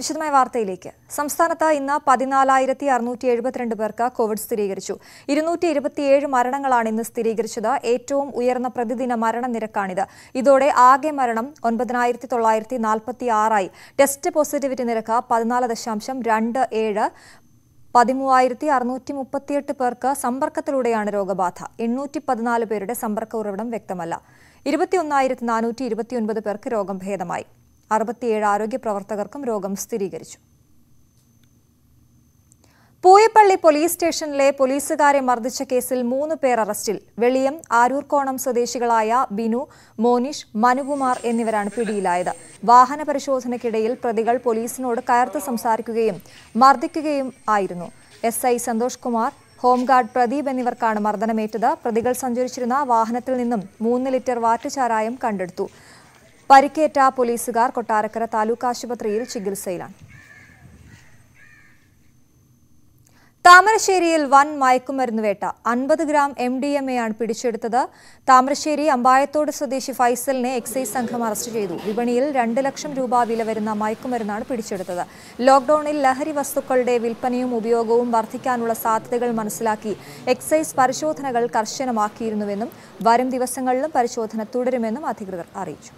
വിശദമായ വാർത്തയിലേക്ക് സംസ്ഥാനത്ത് ഇന്ന് പതിനാലായിരത്തി അറുന്നൂറ്റി എഴുപത്തിരണ്ട് പേർക്ക് കോവിഡ് സ്ഥിരീകരിച്ചു ഇരുന്നൂറ്റി ഇരുപത്തിയേഴ് മരണങ്ങളാണ് ഇന്ന് സ്ഥിരീകരിച്ചത് ഏറ്റവും ഉയർന്ന പ്രതിദിന മരണനിരക്കാണിത് ഇതോടെ ആകെ മരണം ഒൻപതിനായിരത്തി തൊള്ളായിരത്തി നാൽപ്പത്തി ആറായി ടെസ്റ്റ് പോസിറ്റിവിറ്റി നിരക്ക് പതിനാല് ദശാംശം രണ്ട് ഏഴ് പതിമൂവായിരത്തി അറുന്നൂറ്റി മുപ്പത്തിയെട്ട് പേർക്ക് സമ്പർക്കത്തിലൂടെയാണ് രോഗബാധ എണ്ണൂറ്റി പതിനാല് പേരുടെ സമ്പർക്ക ഉറവിടം വ്യക്തമല്ല ഇരുപത്തിയൊന്നായിരത്തി നാനൂറ്റി ഇരുപത്തിയൊൻപത് പേർക്ക് രോഗം ഭേദമായി അറുപത്തിയേഴ് ആരോഗ്യ പ്രവർത്തകർക്കും രോഗം സ്ഥിരീകരിച്ചു പൂയപ്പള്ളി പോലീസ് സ്റ്റേഷനിലെ പോലീസുകാരെ മർദ്ദിച്ച കേസിൽ മൂന്ന് പേർ അറസ്റ്റിൽ വെളിയം ആരൂർക്കോണം സ്വദേശികളായ ബിനു മോനിഷ് മനുകുമാർ എന്നിവരാണ് പിടിയിലായത് വാഹന പരിശോധനയ്ക്കിടയിൽ പ്രതികൾ പോലീസിനോട് കയർത്ത് സംസാരിക്കുകയും മർദ്ദിക്കുകയും ആയിരുന്നു S I Santhosh Kumar home guard Pradeep എന്നിവർക്കാണ് മർദ്ദനമേറ്റത് പ്രതികൾ സഞ്ചരിച്ചിരുന്ന വാഹനത്തിൽ നിന്നും മൂന്ന് ലിറ്റർ വാറ്റുചാരായം കണ്ടെടുത്തു പരിക്കേറ്റ പോലീസുകാർ കൊട്ടാരക്കര താലൂക്ക് ആശുപത്രിയിൽ ചികിത്സയിലാണ് താമരശ്ശേരിയിൽ വൻ മയക്കുമരുന്ന് വേട്ട അൻപത് ഗ്രാം എം ഡി എം എയാണ് പിടിച്ചെടുത്തത് താമരശ്ശേരി അമ്പായത്തോട് സ്വദേശി ഫൈസലിനെ എക്സൈസ് സംഘം അറസ്റ്റ് ചെയ്തു വിപണിയിൽ രണ്ട് ലക്ഷം രൂപ വില വരുന്ന മയക്കുമരുന്നാണ് പിടിച്ചെടുത്തത് ലോക്ഡൌണിൽ ലഹരി വസ്തുക്കളുടെ വിൽപ്പനയും ഉപയോഗവും വർദ്ധിക്കാനുള്ള സാധ്യതകൾ മനസ്സിലാക്കി എക്സൈസ് പരിശോധനകൾ കർശനമാക്കിയിരുന്നുവെന്നും വരും ദിവസങ്ങളിലും പരിശോധന തുടരുമെന്നും അധികൃതർ അറിയിച്ചു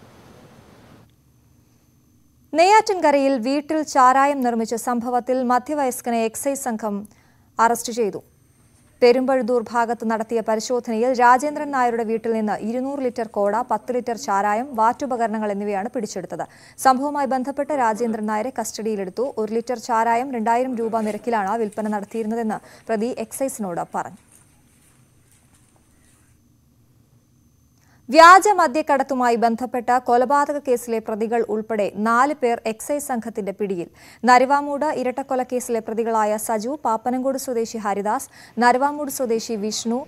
നെയ്യാറ്റിൻകരയിൽ വീട്ടിൽ ചാരായം നിർമ്മിച്ച സംഭവത്തിൽ മധ്യവയസ്കനെ എക്സൈസ് സംഘം അറസ്റ്റ് ചെയ്തു പെരുമ്പഴുതൂർ ഭാഗത്ത് നടത്തിയ പരിശോധനയിൽ രാജേന്ദ്രൻ നായരുടെ വീട്ടിൽ നിന്ന് ഇരുന്നൂറ് ലിറ്റർ കോട പത്ത് ലിറ്റർ ചാരായം വാറ്റുപകരണങ്ങൾ എന്നിവയാണ് പിടിച്ചെടുത്തത് സംഭവവുമായി ബന്ധപ്പെട്ട് രാജേന്ദ്രൻ നായരെ കസ്റ്റഡിയിലെടുത്തു ഒരു ലിറ്റർ ചാരായം രണ്ടായിരം രൂപ നിരക്കിലാണ് വിൽപ്പന നടത്തിയിരുന്നതെന്ന് പ്രതി എക്സൈസിനോട് പറഞ്ഞു വ്യാജ മദ്യക്കടത്തുമായി ബന്ധപ്പെട്ട കൊലപാതക കേസിലെ പ്രതികൾ ഉൾപ്പെടെ നാല് പേർ എക്സൈസ് സംഘത്തിന്റെ പിടിയിൽ നരുവാമൂട് ഇരട്ടക്കൊലക്കേസിലെ പ്രതികളായ സജു പാപ്പനംകോട് സ്വദേശി ഹരിദാസ് നരുവാമൂട് സ്വദേശി വിഷ്ണു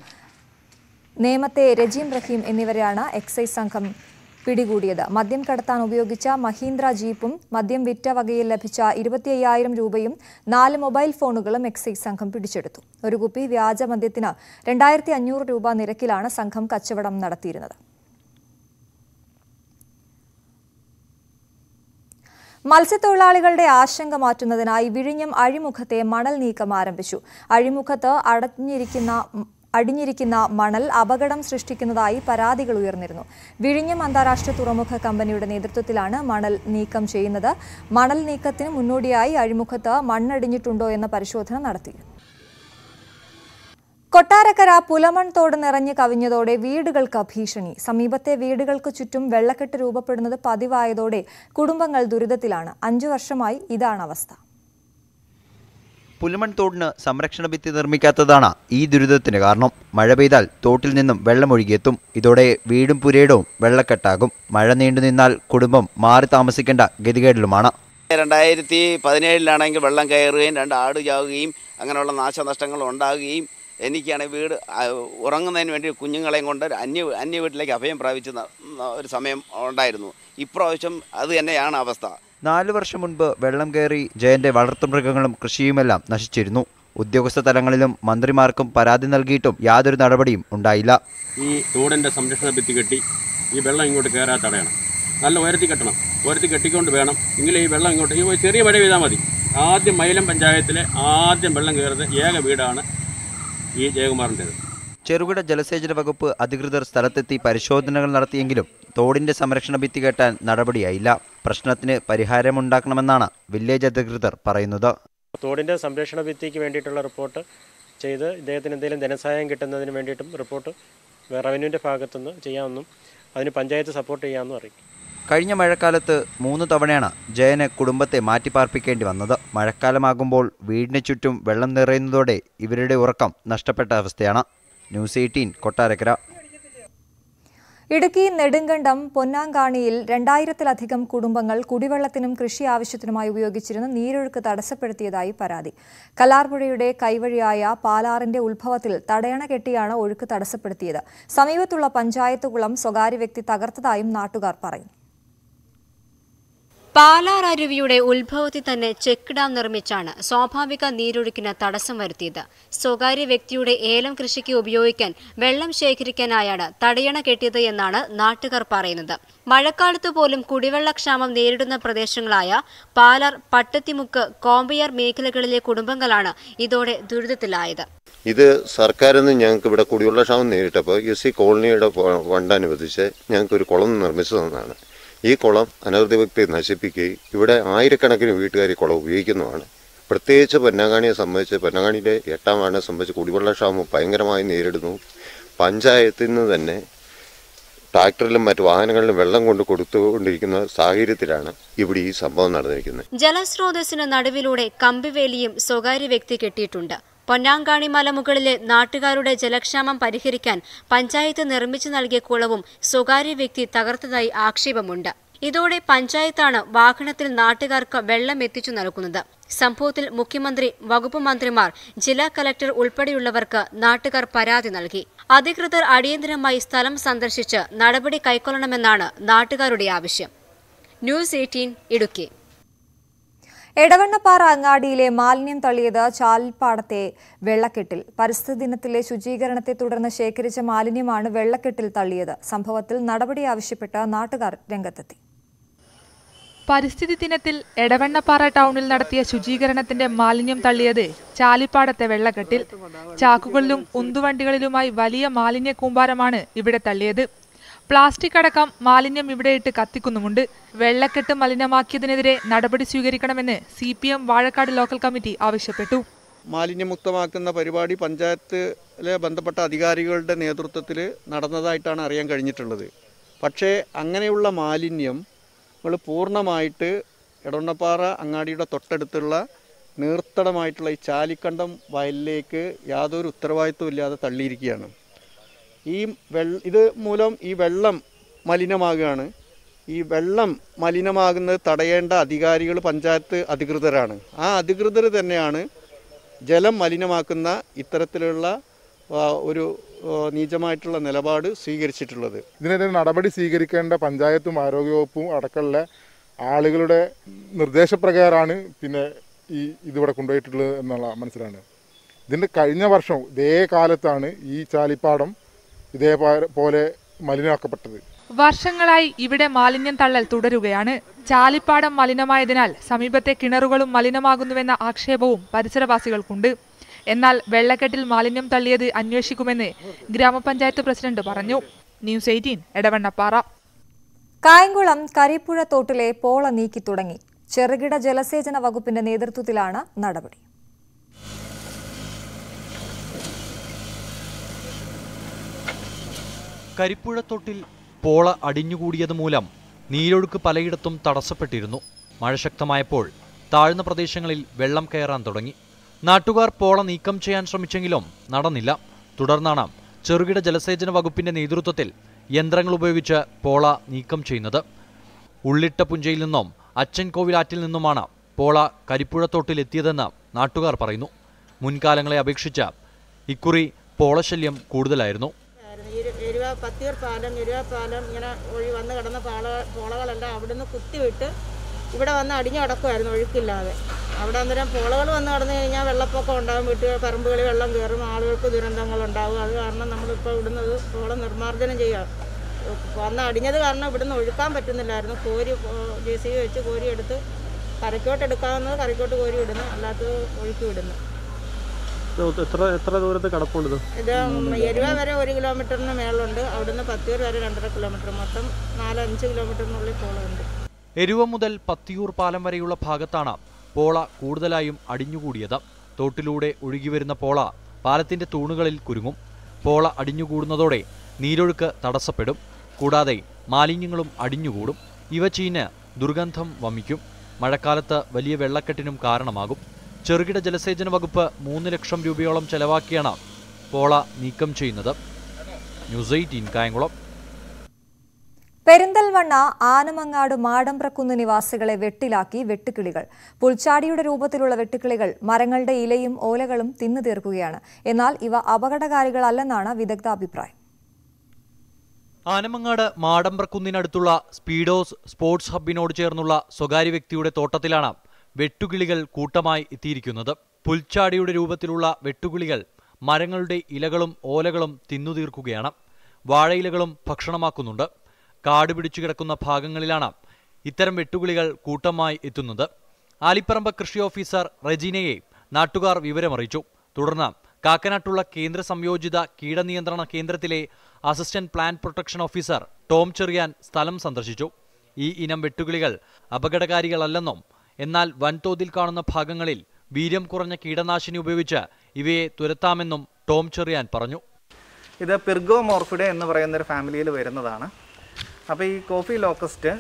നേമത്തെ രജീം റഹീം എന്നിവരെയാണ് എക്സൈസ് സംഘം പിടികൂടിയത് മദ്യം കടത്താൻ ഉപയോഗിച്ച മഹീന്ദ്ര ജീപ്പും മദ്യം വിറ്റ വകയിൽ ലഭിച്ച ഇരുപത്തിയ്യായിരം രൂപയും നാല് മൊബൈൽ ഫോണുകളും എക്സൈസ് സംഘം പിടിച്ചെടുത്തു ഒരു കുപ്പി വ്യാജ മദ്യത്തിന് രണ്ടായിരത്തി രൂപ നിരക്കിലാണ് സംഘം കച്ചവടം നടത്തിയിരുന്നത് മത്സ്യത്തൊഴിലാളികളുടെ ആശങ്ക മാറ്റുന്നതിനായി വിഴിഞ്ഞം അഴിമുഖത്തെ മണൽ നീക്കം ആരംഭിച്ചു അഴിമുഖത്ത് അടഞ്ഞിരിക്കുന്ന അടിഞ്ഞിരിക്കുന്ന മണൽ അപകടം സൃഷ്ടിക്കുന്നതായി പരാതികൾ ഉയർന്നിരുന്നു വിഴിഞ്ഞം അന്താരാഷ്ട്ര തുറമുഖ കമ്പനിയുടെ നേതൃത്വത്തിലാണ് മണൽ നീക്കം ചെയ്യുന്നത് മണൽ നീക്കത്തിന് മുന്നോടിയായി അഴിമുഖത്ത് മണ്ണടിഞ്ഞിട്ടുണ്ടോ എന്ന പരിശോധന നടത്തിയിരുന്നു കൊട്ടാരക്കര പുലമൺ തോട് നിറഞ്ഞു കവിഞ്ഞതോടെ വീടുകൾക്ക് ഭീഷണി സമീപത്തെ വീടുകൾക്ക് ചുറ്റും വെള്ളക്കെട്ട് രൂപപ്പെടുന്നത് പതിവായതോടെ കുടുംബങ്ങൾ ദുരിതത്തിലാണ് അഞ്ചു വർഷമായി ഇതാണ് അവസ്ഥ പുലമൺ തോടിന് സംരക്ഷണ ഭിത്തി നിർമ്മിക്കാത്തതാണ് ഈ ദുരിതത്തിന് കാരണം മഴ പെയ്താൽ തോട്ടിൽ നിന്നും വെള്ളമൊഴുകിയെത്തും ഇതോടെ വീടും പുരയിടവും വെള്ളക്കെട്ടാകും മഴ നീണ്ടു നിന്നാൽ കുടുംബം മാറി താമസിക്കേണ്ട ഗതികേടിലുമാണ് രണ്ടായിരത്തി പതിനേഴിലാണെങ്കിൽ വെള്ളം കയറുകയും രണ്ട് ആട് ചാവുകയും അങ്ങനെയുള്ള നാശനഷ്ടങ്ങൾ ഉണ്ടാകുകയും എനിക്കാണെങ്കിൽ വീട് ഉറങ്ങുന്നതിന് വേണ്ടി കുഞ്ഞുങ്ങളെയും കൊണ്ട് അന്യ അന്യ വീട്ടിലേക്ക് അഭയം പ്രാപിച്ച ഒരു സമയം ഉണ്ടായിരുന്നു ഇപ്രാവശ്യം അത് തന്നെയാണ് അവസ്ഥ നാലു വർഷം മുൻപ് വെള്ളം കയറി ജയന്റെ വളർത്തുമൃഗങ്ങളും കൃഷിയുമെല്ലാം നശിച്ചിരുന്നു ഉദ്യോഗസ്ഥ തലങ്ങളിലും മന്ത്രിമാർക്കും പരാതി നൽകിയിട്ടും യാതൊരു നടപടിയും ഉണ്ടായില്ല ഈ തോടിന്റെ സംരക്ഷണ ഭിത്തി കെട്ടി ഈ വെള്ളം ഇങ്ങോട്ട് കയറാതെ തടയണം നല്ല ഉയരത്തി കെട്ടണം ഉയരത്തി കെട്ടിക്കൊണ്ട് വേണം ഇങ്ങനെ ഈ വെള്ളം ഇങ്ങോട്ട് ചെറിയ വഴി പെയ്താൽ മതി ആദ്യം മൈലം പഞ്ചായത്തിലെ ആദ്യം വെള്ളം കയറുന്ന ഏക വീടാണ് ഈ ജയകുമാറിൻ്റെ ചെറുകിട ജലസേചന വകുപ്പ് അധികൃതർ സ്ഥലത്തെത്തി പരിശോധനകൾ നടത്തിയെങ്കിലും തോടിന്റെ സംരക്ഷണ ഭിത്തി കെട്ടാൻ നടപടിയായില്ല പ്രശ്നത്തിന് പരിഹാരമുണ്ടാക്കണമെന്നാണ് വില്ലേജ് അധികൃതർ പറയുന്നത് തോടിന്റെ സംരക്ഷണ ഭിത്തിക്ക് വേണ്ടിയിട്ടുള്ള റിപ്പോർട്ട് ചെയ്ത് ഇദ്ദേഹത്തിന് എന്തെങ്കിലും ധനസഹായം കിട്ടുന്നതിന് വേണ്ടിയിട്ടും റിപ്പോർട്ട് റവന്യൂവിൻ്റെ ഭാഗത്തുനിന്ന് ചെയ്യാമെന്നും അതിന് പഞ്ചായത്ത് സപ്പോർട്ട് ചെയ്യാമെന്നും അറിയിക്കും കഴിഞ്ഞ മഴക്കാലത്ത് മൂന്ന് തവണയാണ് ജയന് കുടുംബത്തെ മാറ്റിപ്പാർപ്പിക്കേണ്ടി വന്നത് മഴക്കാലമാകുമ്പോൾ വീടിന് ചുറ്റും വെള്ളം നിറയുന്നതോടെ ഇവരുടെ ഉറക്കം നഷ്ടപ്പെട്ട അവസ്ഥയാണ് ന്യൂസ് എയ്റ്റീൻ കൊട്ടാരക്കര ഇടുക്കി നെടുങ്കണ്ടം പൊന്നാങ്കാണിയിൽ രണ്ടായിരത്തിലധികം കുടുംബങ്ങൾ കുടിവെള്ളത്തിനും കൃഷി ആവശ്യത്തിനുമായി ഉപയോഗിച്ചിരുന്ന നീരൊഴുക്ക് തടസ്സപ്പെടുത്തിയതായി പരാതി കലാർപുഴയുടെ കൈവഴിയായ പാലാറിന്റെ ഉത്ഭവത്തിൽ തടയണ കെട്ടിയാണ് ഒഴുക്ക് തടസ്സപ്പെടുത്തിയത് സമീപത്തുള്ള പഞ്ചായത്ത് കുളം സ്വകാര്യ വ്യക്തി തകർത്തതായും നാട്ടുകാർ പറഞ്ഞു പാലാർ അരുവിയുടെ ഉത്ഭവത്തിൽ തന്നെ ചെക്ക് ഡാം നിർമ്മിച്ചാണ് സ്വാഭാവിക നീരൊഴുക്കിന് തടസ്സം വരുത്തിയത് സ്വകാര്യ വ്യക്തിയുടെ ഏലം കൃഷിക്ക് ഉപയോഗിക്കാൻ വെള്ളം ശേഖരിക്കാനായാണ് തടയണ കെട്ടിയത് എന്നാണ് നാട്ടുകാർ പറയുന്നത് മഴക്കാലത്ത് പോലും കുടിവെള്ളക്ഷാമം നേരിടുന്ന പ്രദേശങ്ങളായ പാലാർ പട്ടത്തിമുക്ക് കോമ്പയാർ മേഖലകളിലെ കുടുംബങ്ങളാണ് ഇതോടെ ദുരിതത്തിലായത് ഇത് സർക്കാരിൽ നിന്ന് ഞങ്ങൾക്ക് ഇവിടെ കുടിവെള്ളക്ഷാമം നേരിട്ടപ്പോൾ എസ് സി കോളനിയുടെ ഫണ്ട് അനുവദിച്ച് ഒരു കുളം നിർമ്മിച്ചു തന്നതാണ് ഈ കുളം വ്യക്തി നശിപ്പിക്കുകയും ഇവിടെ ആയിരക്കണക്കിന് വീട്ടുകാർ ഈ കുളം ഉപയോഗിക്കുന്നതാണ് പ്രത്യേകിച്ച് പൊന്നാങ്ങാണിയെ സംബന്ധിച്ച് പൊന്നാങ്ങാണിയിലെ എട്ടാം വാർഡിനെ സംബന്ധിച്ച് കുടിവെള്ളക്ഷാമം ഭയങ്കരമായി നേരിടുന്നു പഞ്ചായത്തിൽ നിന്ന് തന്നെ ട്രാക്ടറിലും മറ്റു വാഹനങ്ങളിലും വെള്ളം കൊണ്ട് കൊടുത്തുകൊണ്ടിരിക്കുന്ന സാഹചര്യത്തിലാണ് ഇവിടെ ഈ സംഭവം നടന്നിരിക്കുന്നത് ജലസ്രോതസ്സിന് നടുവിലൂടെ കമ്പിവേലിയും സ്വകാര്യ വ്യക്തി കെട്ടിയിട്ടുണ്ട് പൊന്നാങ്കാണി മലമുകളിലെ നാട്ടുകാരുടെ ജലക്ഷാമം പരിഹരിക്കാൻ പഞ്ചായത്ത് നിർമ്മിച്ചു നൽകിയ കുളവും സ്വകാര്യ വ്യക്തി തകർത്തതായി ആക്ഷേപമുണ്ട് ഇതോടെ പഞ്ചായത്താണ് വാഹനത്തിൽ നാട്ടുകാർക്ക് വെള്ളം എത്തിച്ചു നൽകുന്നത് സംഭവത്തിൽ മുഖ്യമന്ത്രി വകുപ്പ് മന്ത്രിമാർ ജില്ലാ കലക്ടർ ഉൾപ്പെടെയുള്ളവർക്ക് നാട്ടുകാർ പരാതി നൽകി അധികൃതർ അടിയന്തരമായി സ്ഥലം സന്ദർശിച്ച് നടപടി കൈക്കൊള്ളണമെന്നാണ് നാട്ടുകാരുടെ ആവശ്യം ന്യൂസ് എയ്റ്റീൻ ഇടുക്കി എടവണ്ണപ്പാറ അങ്ങാടിയിലെ മാലിന്യം തള്ളിയത് ചാൽപ്പാടത്തെ വെള്ളക്കെട്ടിൽ പരിസ്ഥിതി ദിനത്തിലെ ശുചീകരണത്തെ തുടർന്ന് ശേഖരിച്ച മാലിന്യമാണ് വെള്ളക്കെട്ടിൽ തള്ളിയത് സംഭവത്തിൽ നടപടി ആവശ്യപ്പെട്ട നാട്ടുകാർ രംഗത്തെത്തി പരിസ്ഥിതി ദിനത്തിൽ എടവണ്ണപ്പാറ ടൗണിൽ നടത്തിയ ശുചീകരണത്തിന്റെ മാലിന്യം തള്ളിയത് ചാലിപ്പാടത്തെ വെള്ളക്കെട്ടിൽ ചാക്കുകളിലും ഉന്തുവണ്ടികളിലുമായി വലിയ മാലിന്യ കൂമ്പാരമാണ് ഇവിടെ തള്ളിയത് പ്ലാസ്റ്റിക് അടക്കം മാലിന്യം ഇവിടെയിട്ട് കത്തിക്കുന്നുമുണ്ട് വെള്ളക്കെട്ട് മലിനമാക്കിയതിനെതിരെ നടപടി സ്വീകരിക്കണമെന്ന് C P M Vazhakkad local committee ആവശ്യപ്പെട്ടു മാലിന്യമുക്തമാക്കുന്ന പരിപാടി പഞ്ചായത്തിലെ ബന്ധപ്പെട്ട അധികാരികളുടെ നേതൃത്വത്തിൽ നടന്നതായിട്ടാണ് അറിയാൻ കഴിഞ്ഞിട്ടുള്ളത് പക്ഷേ അങ്ങനെയുള്ള മാലിന്യം നമ്മൾ പൂർണ്ണമായിട്ട് എടവണ്ണപ്പാറ അങ്ങാടിയുടെ തൊട്ടടുത്തുള്ള നീർത്തടമായിട്ടുള്ള ഈ ചാലിക്കണ്ടം വയലിലേക്ക് യാതൊരു ഉത്തരവാദിത്വം ഇല്ലാതെ തള്ളിയിരിക്കുകയാണ് ഈ വെൾ ഇത് മൂലം ഈ വെള്ളം മലിനമാകുകയാണ് ഈ വെള്ളം മലിനമാകുന്നത് തടയേണ്ട അധികാരികൾ പഞ്ചായത്ത് അധികൃതരാണ് ആ അധികൃതർ തന്നെയാണ് ജലം മലിനമാക്കുന്ന ഇത്തരത്തിലുള്ള ഒരു നീചമായിട്ടുള്ള നിലപാട് സ്വീകരിച്ചിട്ടുള്ളത് ഇതിനെതിരെ നടപടി സ്വീകരിക്കേണ്ട പഞ്ചായത്തും ആരോഗ്യവകുപ്പും അടക്കമുള്ള ആളുകളുടെ നിർദ്ദേശപ്രകാരമാണ് പിന്നെ ഈ ഇതിവിടെ കൊണ്ടുപോയിട്ടുള്ളത് എന്നുള്ള മനസ്സിലാണ് ഇതിൻ്റെ കഴിഞ്ഞ വർഷം ഇതേ കാലത്താണ് ഈ ചാലിപ്പാടം ഇതേപോലെ മലിനമാക്കപ്പെട്ടത് വർഷങ്ങളായി ഇവിടെ മാലിന്യം തള്ളൽ തുടരുകയാണ് ചാലിപ്പാടം മലിനമായതിനാൽ സമീപത്തെ കിണറുകളും മലിനമാകുന്നുവെന്ന ആക്ഷേപവും പരിസരവാസികൾക്കുണ്ട് എന്നാൽ വെള്ളക്കെട്ടിൽ മാലിന്യം തള്ളിയത് അന്വേഷിക്കുമെന്ന് ഗ്രാമപഞ്ചായത്ത് പ്രസിഡന്റ് പറഞ്ഞു ന്യൂസ് എയ്റ്റീൻ എടവണ്ണപ്പാറ കായംകുളം കരിപ്പുഴ തോട്ടിലെ പോള നീക്കി തുടങ്ങി ചെറുകിട ജലസേചന വകുപ്പിന്റെ നേതൃത്വത്തിലാണ് നടപടി കരിപ്പുഴത്തൊട്ടിൽ പോള അടിഞ്ഞുകൂടിയത് മൂലം നീരൊഴുക്ക് പലയിടത്തും തടസ്സപ്പെട്ടിരുന്നു മഴ ശക്തമായപ്പോൾ താഴ്ന്ന പ്രദേശങ്ങളിൽ വെള്ളം കയറാൻ തുടങ്ങി നാട്ടുകാർ പോള നീക്കം ചെയ്യാൻ ശ്രമിച്ചെങ്കിലും നടന്നില്ല തുടർന്നാണ് ചെറുകിട ജലസേചന വകുപ്പിന്റെ നേതൃത്വത്തിൽ യന്ത്രങ്ങൾ ഉപയോഗിച്ച് പോള നീക്കം ചെയ്യുന്നത് പുഞ്ചയിൽ നിന്നും അച്ഛൻകോവിലാറ്റിൽ നിന്നുമാണ് പോള കരിപ്പുഴത്തോട്ടിലെത്തിയതെന്ന് നാട്ടുകാർ പറയുന്നു മുൻകാലങ്ങളെ അപേക്ഷിച്ച് ഇക്കുറി പോളശല്യം കൂടുതലായിരുന്നു പത്തിയർ പാലം പാലം ഇങ്ങനെ ഒഴി വന്ന് കിടന്ന പാള പോളകളെല്ലാം അവിടെ നിന്ന് കുത്തിവിട്ട് ഇവിടെ വന്ന് അടിഞ്ഞു കിടക്കുമായിരുന്നു ഒഴുക്കില്ലാതെ അവിടെ അന്നേരം പോളകൾ വന്ന് കടന്നു കഴിഞ്ഞാൽ വെള്ളപ്പൊക്കം ഉണ്ടാകും വീട്ടുകൾ പറമ്പുകളിൽ വെള്ളം കയറും ആളുകൾക്ക് ദുരന്തങ്ങളുണ്ടാകും അത് കാരണം നമ്മളിപ്പോൾ ഇവിടുന്ന് പോളം നിർമ്മാർജ്ജനം ചെയ്യാം വന്ന് അടിഞ്ഞത് കാരണം ഇവിടുന്ന് ഒഴുക്കാൻ പറ്റുന്നില്ലായിരുന്നു കോരി ജെ സി വെച്ച് കോരിയെടുത്ത് കരയ്ക്കോട്ട് എടുക്കാവുന്നത് കരയ്ക്കോട്ട് കോരി വിടുന്നു അല്ലാത്തത് ഒഴുക്കി വിടുന്നു എത്ര എത്ര ദൂരത്ത് കിടപ്പുണ്ട് ഇത് എരുവ വരെ ഒരു കിലോമീറ്ററിന് മേളുണ്ട് അവിടുന്ന് പത്തിയൂർ വരെ രണ്ടര കിലോമീറ്റർ മൊത്തം നാലഞ്ച് കിലോമീറ്ററിനുള്ളിൽ പോളുണ്ട് എരുവ മുതൽ പത്തിയൂർ പാലം വരെയുള്ള ഭാഗത്താണ് പോള കൂടുതലായും അടിഞ്ഞുകൂടിയത് തോട്ടിലൂടെ ഒഴുകിവരുന്ന പോള പാലത്തിന്റെ തൂണുകളിൽ കുരുങ്ങും പോള അടിഞ്ഞുകൂടുന്നതോടെ നീരൊഴുക്ക് തടസ്സപ്പെടും കൂടാതെ മാലിന്യങ്ങളും അടിഞ്ഞുകൂടും ഇവ ചീഞ്ഞ് ദുർഗന്ധം വമിക്കും മഴക്കാലത്ത് വലിയ വെള്ളക്കെട്ടിനും കാരണമാകും ചെറുകിട ജലസേചന വകുപ്പ് മൂന്ന് ലക്ഷം രൂപയോളം ചെലവാക്കിയാണ് പോള നീക്കം ചെയ്യുന്നത് ന്യൂസ് എയ്റ്റീൻ കായംകുളം പെരിന്തൽമണ്ണ ആനമങ്ങാട് മാടമ്പ്രക്കുന്ന് നിവാസികളെ വെട്ടിലാക്കി വെട്ടുക്കിളികൾ പുൽച്ചാടിയുടെ രൂപത്തിലുള്ള വെട്ടുക്കിളികൾ മരങ്ങളുടെ ഇലയും ഓലകളും തിന്നു തീർക്കുകയാണ് എന്നാൽ ഇവ അപകടകാരികളല്ലെന്നാണ് വിദഗ്ധ അഭിപ്രായം ആനമങ്ങാട് മാടമ്പ്രക്കുന്നിനടുത്തുള്ള സ്പീഡോസ് സ്പോർട്സ് ഹബിനോട് ചേർന്നുള്ള സ്വകാര്യ വ്യക്തിയുടെ തോട്ടത്തിലാണ് വെട്ടുകിളികൾ കൂട്ടമായി എത്തിയിരിക്കുന്നത് പുൽച്ചാടിയുടെ രൂപത്തിലുള്ള വെട്ടുകിളികൾ മരങ്ങളുടെ ഇലകളും ഓലകളും തിന്നുതീർക്കുകയാണ് വാഴയിലകളും ഭക്ഷണമാക്കുന്നുണ്ട് കാട് പിടിച്ചു കിടക്കുന്ന ഭാഗങ്ങളിലാണ് ഇത്തരം വെട്ടുകിളികൾ കൂട്ടമായി എത്തുന്നത് ആലിപ്പറമ്പ് കൃഷി ഓഫീസർ റെജീനയെ നാട്ടുകാർ വിവരമറിയിച്ചു തുടർന്ന് കാക്കനാട്ടുള്ള കേന്ദ്ര സംയോജിത കീടനിയന്ത്രണ കേന്ദ്രത്തിലെ assistant plant protection officer Tom Cherian സ്ഥലം സന്ദർശിച്ചു ഈ ഇനം വെട്ടുകിളികൾ അപകടകാരികളല്ലെന്നും എന്നാൽ വൻതോതിൽ കാണുന്ന ഭാഗങ്ങളിൽ വീര്യം കുറഞ്ഞ കീടനാശിനി ഉപയോഗിച്ച് ഇവയെ തുരത്താമെന്നും ടോം ചെറിയാൻ പറഞ്ഞു ഇത് പിർഗോമോർഫിഡെ എന്ന് പറയുന്ന ഒരു ഫാമിലിയിൽ വരുന്നതാണ് അപ്പോൾ ഈ കോഫി ലോക്കസ്റ്റ്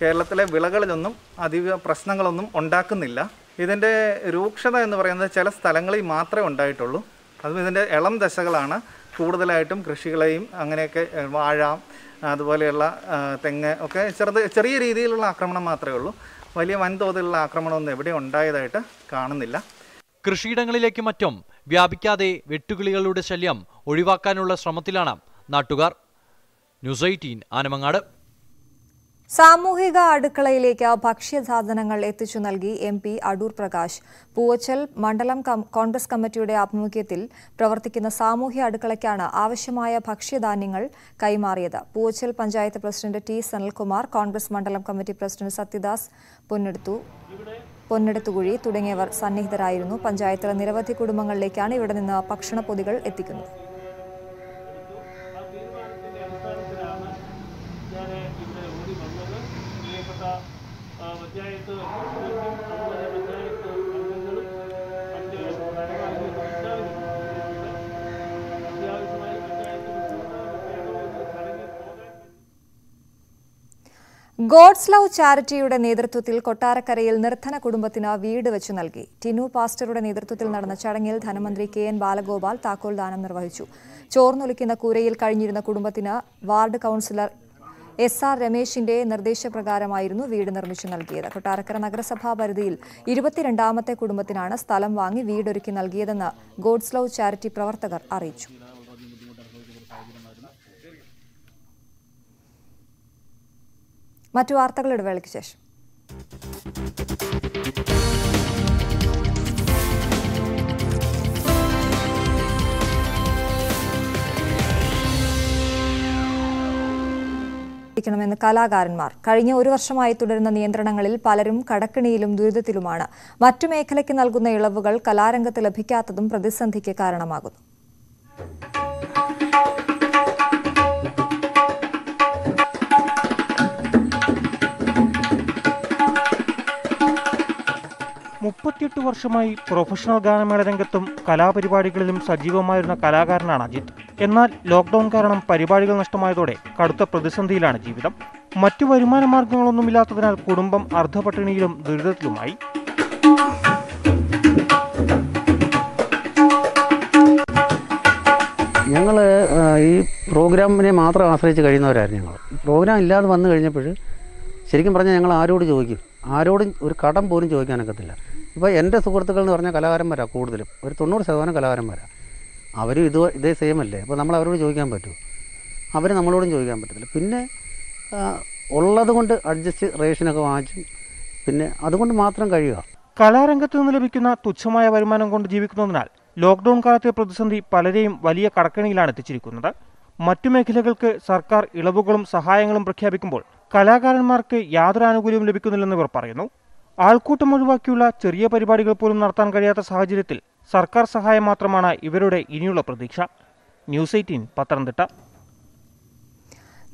കേരളത്തിലെ വിളകളിലൊന്നും അധിക പ്രശ്നങ്ങളൊന്നും ഉണ്ടാക്കുന്നില്ല ഇതിൻ്റെ രൂക്ഷത എന്ന് പറയുന്നത് ചില സ്ഥലങ്ങളിൽ മാത്രമേ ഉണ്ടായിട്ടുള്ളൂ അതും ഇതിൻ്റെ ഇളം ദശകളാണ് കൂടുതലായിട്ടും കൃഷികളെയും അങ്ങനെയൊക്കെ വാഴ അതുപോലെയുള്ള തെങ്ങ് ഒക്കെ ചെറുത് ചെറിയ രീതിയിലുള്ള ആക്രമണം മാത്രമേ ഉള്ളൂ വലിയ വൻതോതിലുള്ള ആക്രമണമൊന്നും എവിടെ ഉണ്ടായതായിട്ട് കാണുന്നില്ല കൃഷിയിടങ്ങളിലേക്ക് മറ്റും വ്യാപിക്കാതെ വെട്ടുകിളികളുടെ ശല്യം ഒഴിവാക്കാനുള്ള ശ്രമത്തിലാണ് നാട്ടുകാർ ന്യൂസ് എയ്റ്റീൻ ആനമങ്ങാട് സാമൂഹിക അടുക്കളയിലേക്ക് ഭക്ഷ്യസാധനങ്ങൾ എത്തിച്ചു നൽകി എം പി അടൂർ പ്രകാശ് പൂവച്ചൽ മണ്ഡലം കോൺഗ്രസ് കമ്മിറ്റിയുടെ ആഭിമുഖ്യത്തിൽ പ്രവർത്തിക്കുന്ന സാമൂഹ്യ അടുക്കളയ്ക്കാണ് ആവശ്യമായ ഭക്ഷ്യധാന്യങ്ങൾ കൈമാറിയത് പൂവച്ചൽ പഞ്ചായത്ത് പ്രസിഡന്റ് ടി സനൽകുമാർ കോൺഗ്രസ് മണ്ഡലം കമ്മിറ്റി പ്രസിഡന്റ് സത്യദാസ് പൊന്നെടുത്തു പൊന്നെടുത്തുകുഴി തുടങ്ങിയവർ സന്നിഹിതരായിരുന്നു പഞ്ചായത്തിലെ നിരവധി കുടുംബങ്ങളിലേക്കാണ് ഇവിടെ നിന്ന് ഭക്ഷണപ്പൊതികൾ എത്തിക്കുന്നത് ഗോഡ്സ് ലവ് ചാരിറ്റിയുടെ നേതൃത്വത്തിൽ കൊട്ടാരക്കരയിൽ നിർധന കുടുംബത്തിന് വീട് വെച്ചു നൽകി ടിനു പാസ്റ്ററുടെ നേതൃത്വത്തിൽ നടന്ന ചടങ്ങിൽ ധനമന്ത്രി കെ എൻ ബാലഗോപാൽ താക്കോൽ ദാനം നിർവഹിച്ചു ചോർന്നൊലിക്കുന്ന കൂരയിൽ കഴിഞ്ഞിരുന്ന കുടുംബത്തിന് വാർഡ് കൗൺസിലർ എസ് ആർ രമേശിന്റെ നിർദ്ദേശപ്രകാരമായിരുന്നു വീട് നിർമ്മിച്ചു നൽകിയത് കൊട്ടാരക്കര നഗരസഭാ പരിധിയിൽ ഇരുപത്തിരണ്ടാമത്തെ കുടുംബത്തിനാണ് സ്ഥലം വാങ്ങി വീടൊരുക്കി നൽകിയതെന്ന് ഗോഡ്സ് ലവ് ചാരിറ്റി പ്രവർത്തകർ അറിയിച്ചു മറ്റു വാർത്തകൾ ഇടവേളയ്ക്ക് ശേഷം ിക്കണമെന്ന് കലാകാരന്മാർ കഴിഞ്ഞ ഒരു വർഷമായി തുടരുന്ന നിയന്ത്രണങ്ങളിൽ പലരും കടക്കിണിയിലും ദുരിതത്തിലുമാണ് മറ്റു മേഖലയ്ക്ക് നൽകുന്ന ഇളവുകൾ കലാരംഗത്ത് ലഭിക്കാത്തതും പ്രതിസന്ധിക്ക് കാരണമാകുന്നു മുപ്പത്തിയെട്ട് വർഷമായി പ്രൊഫഷണൽ ഗാനമേള രംഗത്തും കലാപരിപാടികളിലും സജീവമായിരുന്ന കലാകാരനാണ് അജിത് എന്നാൽ ലോക്ക്ഡൌൺ കാരണം പരിപാടികൾ നഷ്ടമായതോടെ കടുത്ത പ്രതിസന്ധിയിലാണ് ജീവിതം മറ്റു വരുമാന മാർഗങ്ങളൊന്നുമില്ലാത്തതിനാൽ കുടുംബം അർദ്ധപട്ടിണിയിലും ദുരിതത്തിലുമായി ഞങ്ങൾ ഈ പ്രോഗ്രാമിനെ മാത്രം ആശ്രയിച്ച് കഴിയുന്നവരായിരുന്നു ഞങ്ങൾ പ്രോഗ്രാം ഇല്ലാതെ വന്നു കഴിഞ്ഞപ്പോൾ ശരിക്കും പറഞ്ഞാൽ ഞങ്ങൾ ആരോട് ചോദിക്കും ആരോടും ഒരു കടം പോലും ചോദിക്കാനൊക്കത്തില്ല ഇപ്പോൾ എൻ്റെ സുഹൃത്തുക്കൾ എന്ന് പറഞ്ഞാൽ കലാകാരന്മാരാണ് കൂടുതലും ഒരു തൊണ്ണൂറ് ശതമാനം കലാകാരന്മാരാണ് അവരും ഇത് ഇതേ സെയിം അല്ലേ അപ്പോൾ നമ്മൾ അവരോട് ചോദിക്കാൻ പറ്റുമോ അവർ നമ്മളോടും ചോദിക്കാൻ പറ്റത്തില്ല പിന്നെ ഉള്ളത് കൊണ്ട് അഡ്ജസ്റ്റ് റേഷനൊക്കെ വാങ്ങിച്ചു പിന്നെ അതുകൊണ്ട് മാത്രം കഴിയുക കലാരംഗത്ത് നിന്ന് ലഭിക്കുന്ന തുച്ഛമായ വരുമാനം കൊണ്ട് ജീവിക്കുന്നതിനാൽ ലോക്ക്ഡൌൺ കാലത്തെ പ്രതിസന്ധി പലരെയും വലിയ കടക്കണിയിലാണ് എത്തിച്ചിരിക്കുന്നത് മറ്റു മേഖലകൾക്ക് സർക്കാർ ഇളവുകളും സഹായങ്ങളും പ്രഖ്യാപിക്കുമ്പോൾ കലാകാരന്മാർക്ക് യാതൊരു ആനുകൂല്യവും ലഭിക്കുന്നില്ലെന്ന് ഇവർ പറയുന്നു ആൾക്കൂട്ടം ഒഴിവാക്കിയുള്ള ചെറിയ പരിപാടികൾ പോലും നടത്താൻ കഴിയാത്ത സാഹചര്യത്തിൽ സർക്കാർ സഹായം മാത്രമാണ് ഇവരുടെ ഇനിയുള്ള പ്രതീക്ഷ ന്യൂസ് എയ്റ്റീൻ പത്തനംതിട്ട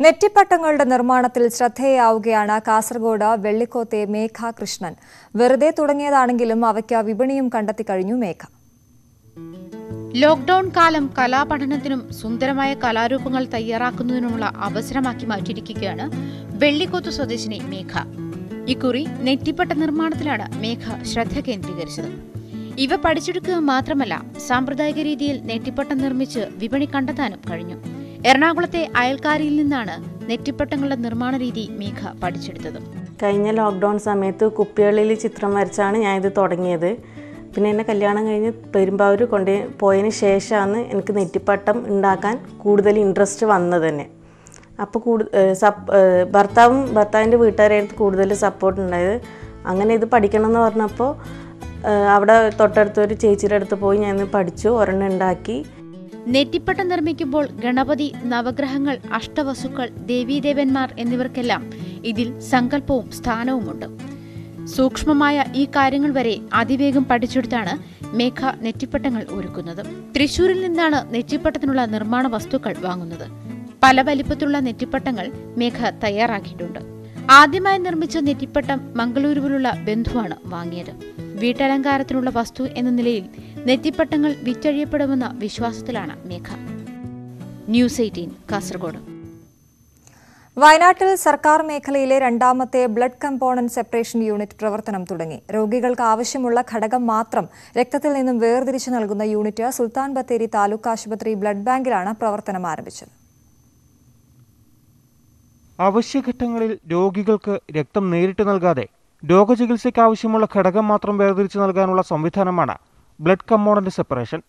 നെറ്റിപ്പട്ടങ്ങളുടെ നിർമ്മാണത്തിൽ ശ്രദ്ധേയാവുകയാണ് കാസർഗോഡ് വെള്ളിക്കോത്തെ മേഘ കൃഷ്ണൻ വെറുതെ തുടങ്ങിയതാണെങ്കിലും അവയ്ക്ക് വിപണിയും കണ്ടെത്തി കഴിഞ്ഞു മേഘ ലോക്ക്ഡൌൺ കാലം കലാപഠനത്തിനും സുന്ദരമായ കലാരൂപങ്ങൾ തയ്യാറാക്കുന്നതിനുമുള്ള അവസരമാക്കി മാറ്റിയിരിക്കുകയാണ് വെള്ളിക്കോത്ത് സ്വദേശിനി മേഘ ഇക്കുറി നെറ്റിപ്പട്ട നിർമ്മാണത്തിലാണ് മേഘ ശ്രദ്ധ കേന്ദ്രീകരിച്ചത് ഇവ പഠിച്ചെടുക്കുക മാത്രമല്ല സാമ്പ്രദായിക രീതിയിൽ നെറ്റിപ്പട്ടം നിർമ്മിച്ച് വിപണി കണ്ടെത്താനും കഴിഞ്ഞു എറണാകുളത്തെ അയൽക്കാരിയിൽ നിന്നാണ് നെറ്റിപ്പട്ടങ്ങളുടെ നിർമ്മാണ രീതി മേഘ പഠിച്ചെടുത്തത് കഴിഞ്ഞ ലോക്ക്ഡൌൺ സമയത്ത് കുപ്പികളിൽ ചിത്രം വരച്ചാണ് ഞാൻ ഇത് തുടങ്ങിയത് പിന്നെ എന്നെ കല്യാണം കഴിഞ്ഞ് പെരുമ്പാവൂർ കൊണ്ട് പോയതിന് ശേഷമാണ് എനിക്ക് നെറ്റിപ്പട്ടം ഉണ്ടാക്കാൻ കൂടുതൽ ഇൻട്രസ്റ്റ് വന്നത് തന്നെ അപ്പോൾ കൂടു സപ്പ് ഭർത്താവും ഭർത്താവിൻ്റെ വീട്ടുകാരായിരുന്നു കൂടുതൽ സപ്പോർട്ട് ഉണ്ടായത് അങ്ങനെ ഇത് പഠിക്കണം എന്ന് പറഞ്ഞപ്പോൾ അവിടെ തൊട്ടടുത്ത ഒരു ചേച്ചിയുടെ അടുത്ത് പോയി ഞാൻ പഠിച്ചു ഒരെണ്ണം ഉണ്ടാക്കി നെറ്റിപ്പട്ടം നിർമ്മിക്കുമ്പോൾ ഗണപതി നവഗ്രഹങ്ങൾ അഷ്ടവസുക്കൾ ദേവീദേവന്മാർ എന്നിവർക്കെല്ലാം ഇതിൽ സങ്കല്പവും സ്ഥാനവുമുണ്ട് സൂക്ഷ്മമായ ഈ കാര്യങ്ങൾ വരെ അതിവേഗം പഠിച്ചെടുത്താണ് മേഘ നെറ്റിപ്പട്ടങ്ങൾ ഒരുക്കുന്നത് തൃശൂരിൽ നിന്നാണ് നെറ്റിപ്പട്ടത്തിനുള്ള നിർമ്മാണ വസ്തുക്കൾ വാങ്ങുന്നത് പല വലിപ്പത്തിലുള്ള നെറ്റിപ്പട്ടങ്ങൾ മേഘ തയ്യാറാക്കിയിട്ടുണ്ട് ആദ്യമായി നിർമ്മിച്ച നെറ്റിപ്പട്ടം മംഗളൂരുവിലുള്ള ബന്ധുവാണ് വാങ്ങിയത് വീട്ടലങ്കാരത്തിനുള്ള വസ്തു എന്ന നിലയിൽ നെറ്റിപ്പട്ടങ്ങൾ വിറ്റഴിയപ്പെടുമെന്ന വിശ്വാസത്തിലാണ് മേഘ ന്യൂസ് എയ്റ്റീൻ കാസർഗോഡ് വയനാട്ടിൽ സർക്കാർ മേഖലയിലെ രണ്ടാമത്തെ ബ്ലഡ് കമ്പോണന്റ് സെപ്പറേഷൻ യൂണിറ്റ് പ്രവർത്തനം തുടങ്ങി രോഗികൾക്ക് ആവശ്യമുള്ള ഘടകം മാത്രം രക്തത്തിൽ നിന്നും വേർതിരിച്ചു നൽകുന്ന യൂണിറ്റ് സുൽത്താൻ ബത്തേരി താലൂക്ക് ആശുപത്രി ബ്ലഡ് ബാങ്കിലാണ് പ്രവർത്തനം ആരംഭിച്ചത് അവശ്യഘട്ടങ്ങളിൽ രോഗികൾക്ക് രക്തം നേരിട്ട് നൽകാതെ രോഗചികിത്സയ്ക്ക് ആവശ്യമുള്ള ഘടകം മാത്രം വേർതിരിച്ചു നൽകാനുള്ള സംവിധാനമാണ് blood component separation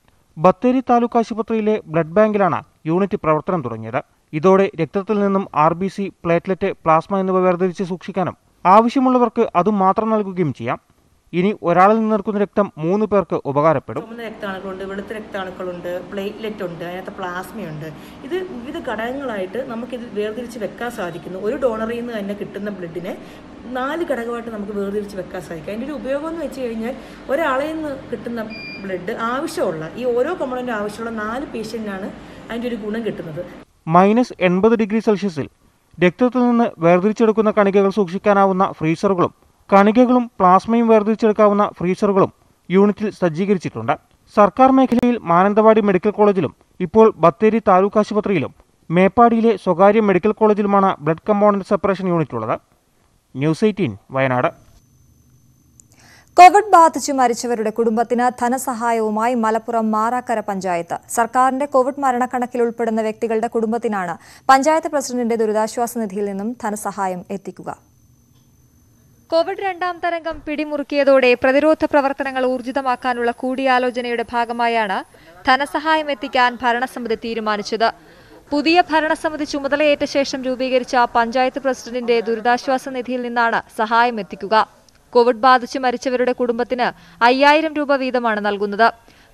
Bathery taluk ആശുപത്രിയിലെ ബ്ലഡ് ബാങ്കിലാണ് യൂണിറ്റ് പ്രവർത്തനം തുടങ്ങിയത് ഇതോടെ രക്തത്തിൽ നിന്നും R B C platelet plasma എന്നിവ വേർതിരിച്ച് സൂക്ഷിക്കാനും ആവശ്യമുള്ളവർക്ക് അത് മാത്രം നൽകുകയും ചെയ്യാം ഇനി ഒരാളിൽ നിന്നിറക്കുന്ന രക്തം മൂന്ന് പേർക്ക് ഉപകാരപ്പെടും രക്താണുക്കളുണ്ട് വെളുത്ത രക്താണുക്കളുണ്ട് പ്ലേറ്റ്ലെറ്റ് ഉണ്ട് അതിനകത്ത് പ്ലാസ്മയുണ്ട് ഇത് വിവിധ ഘടകങ്ങളായിട്ട് നമുക്ക് ഇത് വേർതിരിച്ച് വെക്കാൻ സാധിക്കുന്നു ഒരു ഡോണറിൽ നിന്ന് തന്നെ കിട്ടുന്ന ബ്ലഡിനെ നാല് ഘടകമായിട്ട് നമുക്ക് വേർതിരിച്ച് വെക്കാൻ സാധിക്കും അതിൻ്റെ ഒരു ഉപയോഗം എന്ന് വെച്ച് കഴിഞ്ഞാൽ ഒരാളിൽ നിന്ന് കിട്ടുന്ന ബ്ലഡ് ആവശ്യമുള്ള ഈ ഓരോ കമ്പോണൻ്റ് ആവശ്യമുള്ള നാല് പേഷ്യൻ്റിനാണ് അതിൻ്റെ ഒരു ഗുണം കിട്ടുന്നത് മൈനസ് എൺപത് ഡിഗ്രി സെൽഷ്യസിൽ രക്തത്തിൽ നിന്ന് വേർതിരിച്ചെടുക്കുന്ന കണികകൾ സൂക്ഷിക്കാനാവുന്ന ഫ്രീസറുകളും കണികകളും പ്ലാസ്മയും വേർതിരിച്ചെടുക്കാവുന്ന ഫ്രീസറുകളും യൂണിറ്റിൽ സജ്ജീകരിച്ചിട്ടുണ്ട് സർക്കാർ മേഖലയിൽ മാനന്തവാടി മെഡിക്കൽ കോളേജിലും ഇപ്പോൾ ബത്തേരി താലൂക്ക് ആശുപത്രിയിലും മേപ്പാടിയിലെ സ്വകാര്യ മെഡിക്കൽ കോളേജിലുമാണ് ബ്ലഡ് കമ്പോണന്റ് സെപ്പറേഷൻ യൂണിറ്റ് ഉള്ളത് ന്യൂസ് എയ്റ്റീൻ വയനാട് കോവിഡ് ബാധിച്ച് മരിച്ചവരുടെ കുടുംബത്തിന് ധനസഹായവുമായി മലപ്പുറം മാറാക്കര പഞ്ചായത്ത് സർക്കാരിന്റെ കോവിഡ് മരണക്കണക്കിൽ ഉൾപ്പെടുന്ന വ്യക്തികളുടെ കുടുംബത്തിനാണ് പഞ്ചായത്ത് പ്രസിഡന്റിന്റെ ദുരിതാശ്വാസ നിധിയിൽ നിന്നും ധനസഹായം എത്തിക്കുക കോവിഡ് രണ്ടാം തരംഗം പിടിമുറുക്കിയതോടെ പ്രതിരോധ പ്രവർത്തനങ്ങൾ ഊർജിതമാക്കാനുള്ള കൂടിയാലോചനയുടെ ഭാഗമായാണ് ധനസഹായം എത്തിക്കാൻ ഭരണസമിതി തീരുമാനിച്ചത് പുതിയ ഭരണസമിതി ചുമതലയേറ്റ ശേഷം രൂപീകരിച്ച പഞ്ചായത്ത് പ്രസിഡന്റിന്റെ ദുരിതാശ്വാസ നിധിയിൽ നിന്നാണ് സഹായം എത്തിക്കുക കോവിഡ് ബാധിച്ച് മരിച്ചവരുടെ കുടുംബത്തിന് അയ്യായിരം രൂപ വീതമാണ് നൽകുന്നത്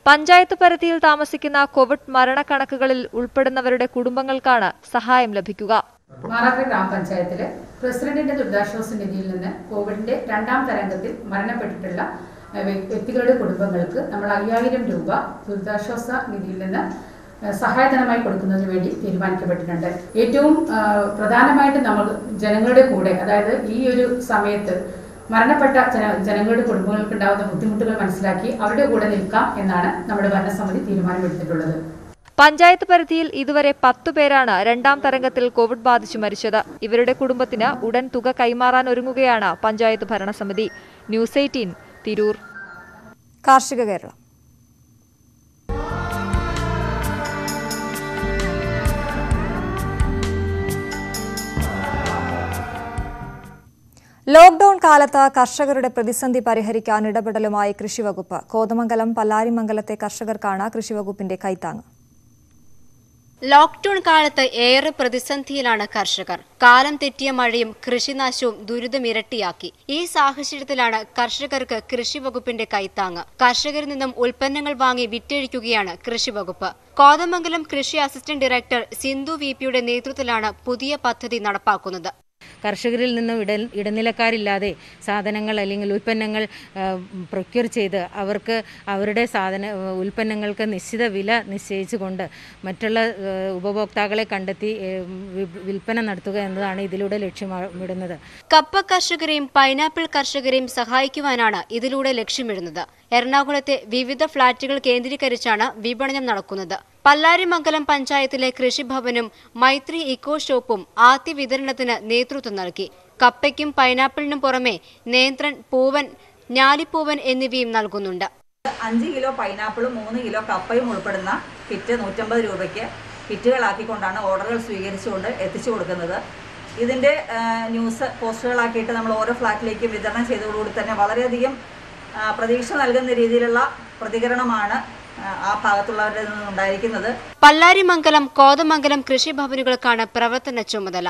പഞ്ചായത്ത് പരിധിയിൽ താമസിക്കുന്ന കോവിഡ് മരണക്കണക്കുകളിൽ ഉൾപ്പെടുന്നവരുടെ കുടുംബങ്ങൾക്കാണ് സഹായം ലഭിക്കുക മാറാക്കര ഗ്രാമപഞ്ചായത്തിലെ പ്രസിഡന്റിന്റെ ദുരിതാശ്വാസ നിധിയിൽ നിന്ന് കോവിഡിന്റെ രണ്ടാം തരംഗത്തിൽ മരണപ്പെട്ടിട്ടുള്ള വ്യക്തികളുടെ കുടുംബങ്ങൾക്ക് നമ്മൾ അയ്യായിരം രൂപ ദുരിതാശ്വാസ നിധിയിൽ നിന്ന് സഹായധനമായി കൊടുക്കുന്നതിന് വേണ്ടി തീരുമാനിക്കപ്പെട്ടിട്ടുണ്ട് ഏറ്റവും പ്രധാനമായിട്ട് നമ്മൾ ജനങ്ങളുടെ കൂടെ അതായത് ഈ ഒരു സമയത്ത് മരണപ്പെട്ട ജന ജനങ്ങളുടെ കുടുംബങ്ങൾക്ക് ഉണ്ടാകുന്ന ബുദ്ധിമുട്ടുകൾ മനസ്സിലാക്കി അവരുടെ കൂടെ നിൽക്കാം എന്നാണ് നമ്മുടെ ഭരണസമിതി തീരുമാനമെടുത്തിട്ടുള്ളത് പഞ്ചായത്ത് പരിധിയിൽ ഇതുവരെ പേരാണ് രണ്ടാം തരംഗത്തിൽ കോവിഡ് ബാധിച്ചു മരിച്ചത് ഇവരുടെ കുടുംബത്തിന് ഉടൻ തുക കൈമാറാൻ ഒരുങ്ങുകയാണ് പഞ്ചായത്ത് ഭരണസമിതി ന്യൂസ് എയ്റ്റീൻ തിരൂർ കാർഷിക കേരളം ലോക്ഡൌൺ കാലത്ത് കർഷകരുടെ പ്രതിസന്ധി പരിഹരിക്കാൻ ഇടപെടലുമായി കൃഷിവകുപ്പ് കോതമംഗലം പല്ലാരിമംഗലത്തെ കർഷകർക്കാണ് കൃഷിവകുപ്പിന്റെ കൈത്താങ് ലോക്ഡൌൺ കാലത്ത് ഏറെ പ്രതിസന്ധിയിലാണ് കർഷകർ കാലം തെറ്റിയ മഴയും കൃഷിനാശവും ദുരിതമിരട്ടിയാക്കി ഈ സാഹചര്യത്തിലാണ് കർഷകർക്ക് കൃഷിവകുപ്പിന്റെ കൈത്താങ് കർഷകരിൽ നിന്നും ഉൽപ്പന്നങ്ങൾ വാങ്ങി വിറ്റഴിക്കുകയാണ് കൃഷിവകുപ്പ് കോതമംഗലം കൃഷി അസിസ്റ്റന്റ് ഡയറക്ടർ സിന്ധു വി പിയുടെ നേതൃത്വത്തിലാണ് പുതിയ പദ്ധതി നടപ്പാക്കുന്നത് കർഷകരിൽ നിന്നും ഇട ഇടനിലക്കാരില്ലാതെ സാധനങ്ങൾ അല്ലെങ്കിൽ ഉൽപ്പന്നങ്ങൾ പ്രൊക്യൂർ ചെയ്ത് അവർക്ക് അവരുടെ സാധന ഉൽപ്പന്നങ്ങൾക്ക് നിശ്ചിത വില നിശ്ചയിച്ചുകൊണ്ട് മറ്റുള്ള ഉപഭോക്താക്കളെ കണ്ടെത്തി വിൽപ്പന നടത്തുക എന്നതാണ് ഇതിലൂടെ ലക്ഷ്യമിടുന്നത് കപ്പ കർഷകരെയും പൈനാപ്പിൾ കർഷകരെയും സഹായിക്കുവാനാണ് ഇതിലൂടെ ലക്ഷ്യമിടുന്നത് എറണാകുളത്തെ വിവിധ ഫ്ളാറ്റുകൾ കേന്ദ്രീകരിച്ചാണ് വിപണനം നടക്കുന്നത് പല്ലാരിമംഗലം പഞ്ചായത്തിലെ കൃഷിഭവനും മൈത്രി ഇക്കോ ഷോപ്പും ആദ്യ വിതരണത്തിന് നേതൃത്വം നൽകി കപ്പയ്ക്കും പൈനാപ്പിളിനും പുറമെ നേന്ത്രൻ പൂവൻ ഞാലിപ്പൂവൻ എന്നിവയും നൽകുന്നുണ്ട് അഞ്ച് കിലോ പൈനാപ്പിളും മൂന്ന് കിലോ കപ്പയും ഉൾപ്പെടുന്ന കിറ്റ് നൂറ്റമ്പത് രൂപയ്ക്ക് കിറ്റുകളാക്കിക്കൊണ്ടാണ് ഓർഡറുകൾ സ്വീകരിച്ചുകൊണ്ട് എത്തിച്ചു കൊടുക്കുന്നത് ഇതിൻ്റെ ന്യൂസ് പോസ്റ്ററുകളാക്കിയിട്ട് നമ്മൾ ഓരോ ഫ്ലാറ്റിലേക്കും വിതരണം ചെയ്തതോടുകൂടി തന്നെ വളരെയധികം പ്രതീക്ഷ നൽകുന്ന രീതിയിലുള്ള പ്രതികരണമാണ് ആ ഭാഗത്തുള്ളവരിൽ ഉണ്ടായിരിക്കുന്നത് പല്ലാരിമംഗലം കോതമംഗലം കൃഷിഭവനുകൾക്കാണ് പ്രവർത്തന ചുമതല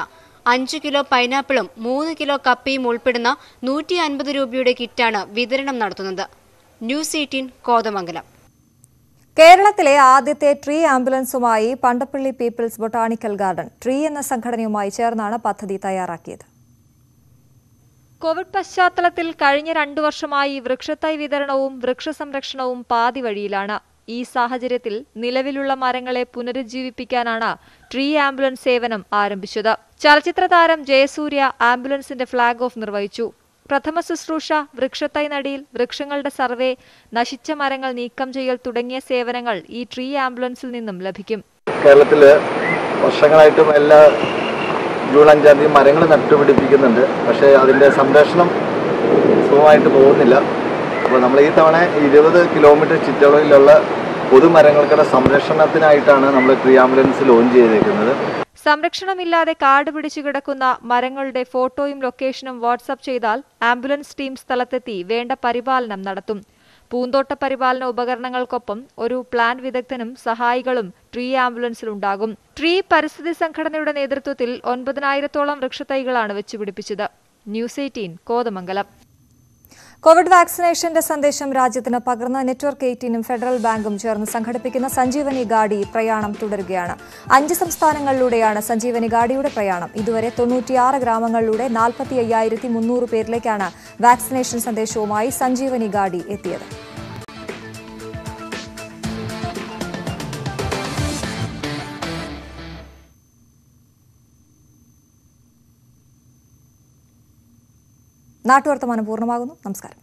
അഞ്ചു കിലോ പൈനാപ്പിളും മൂന്ന് കിലോ കപ്പയും ഉൾപ്പെടുന്ന നൂറ്റി അൻപത് രൂപയുടെ കിറ്റാണ് വിതരണം നടത്തുന്നത് ന്യൂസ് എയ്റ്റീൻ കോതമംഗലം കേരളത്തിലെ ആദ്യത്തെ ട്രീ ആംബുലൻസുമായി Pandappilly people's botanical garden tree എന്ന സംഘടനയുമായി ചേർന്നാണ് പദ്ധതി തയ്യാറാക്കിയത് കോവിഡ് പശ്ചാത്തലത്തിൽ കഴിഞ്ഞ രണ്ടു വർഷമായി വൃക്ഷത്തൈ വിതരണവും വൃക്ഷ സംരക്ഷണവും ഈ സാഹചര്യത്തിൽ നിലവിലുള്ള മരങ്ങളെ പുനരുജ്ജീവിപ്പിക്കാനാണ് ട്രീ ആംബുലൻസ് സേവനം ആരംഭിച്ചത് ചലച്ചിത്ര താരം ജയസൂര്യ ആംബുലൻസിന്റെ ഫ്ളാഗ് ഓഫ് നിർവഹിച്ചു പ്രഥമ ശുശ്രൂഷ വൃക്ഷത്തൈ നടിയിൽ വൃക്ഷങ്ങളുടെ സർവേ നശിച്ച മരങ്ങൾ നീക്കം ചെയ്യൽ തുടങ്ങിയ സേവനങ്ങൾ ഈ ട്രീ ആംബുലൻസിൽ നിന്നും ലഭിക്കും കേരളത്തിൽ വർഷങ്ങളായിട്ടും എല്ലാ ജൂൺ അഞ്ചാം തീയതി മരങ്ങൾ നട്ടുപിടിപ്പിക്കുന്നുണ്ട് പക്ഷേ അതിൻ്റെ സംരക്ഷണം സുഖമായിട്ട് പോകുന്നില്ല അപ്പോൾ നമ്മൾ ഈ തവണ ഇരുപത് കിലോമീറ്റർ ചുറ്റളവിലുള്ള പൊതുമരങ്ങൾക്കുടെ സംരക്ഷണത്തിനായിട്ടാണ് നമ്മൾ ട്രീ ആംബുലൻസ് ലോഞ്ച് ചെയ്തേക്കുന്നത് സംരക്ഷണമില്ലാതെ കാട് പിടിച്ചു കിടക്കുന്ന മരങ്ങളുടെ ഫോട്ടോയും ലൊക്കേഷനും വാട്സപ്പ് ചെയ്താൽ ആംബുലൻസ് ടീം സ്ഥലത്തെത്തി വേണ്ട പരിപാലനം നടത്തും പൂന്തോട്ട പരിപാലന ഉപകരണങ്ങൾക്കൊപ്പം ഒരു പ്ലാൻ വിദഗ്ധനും സഹായികളും ട്രീ ആംബുലൻസിലുണ്ടാകും ട്രീ പരിസ്ഥിതി സംഘടനയുടെ നേതൃത്വത്തിൽ ഒൻപതിനായിരത്തോളം വൃക്ഷത്തൈകളാണ് വെച്ചുപിടിപ്പിച്ചത് ന്യൂസ് എയ്റ്റീൻ കോതമംഗലം കോവിഡ് വാക്സിനേഷന്റെ സന്ദേശം രാജ്യത്തിന് പകർന്ന് നെറ്റ്വർക്ക് എയ്റ്റീനും ഫെഡറൽ ബാങ്കും ചേർന്ന് സംഘടിപ്പിക്കുന്ന സഞ്ജീവനി ഗാഡി പ്രയാണം തുടരുകയാണ് അഞ്ച് സംസ്ഥാനങ്ങളിലൂടെയാണ് സഞ്ജീവനി ഗാഡിയുടെ പ്രയാണം ഇതുവരെ തൊണ്ണൂറ്റിയാറ് ഗ്രാമങ്ങളിലൂടെ നാൽപ്പത്തി അയ്യായിരത്തി മുന്നൂറ് പേരിലേക്കാണ് വാക്സിനേഷൻ സന്ദേശവുമായി സഞ്ജീവനി ഗാഡി എത്തിയത് നാട്ടുവർത്തമാനം പൂർണ്ണമാകുന്നു നമസ്കാരം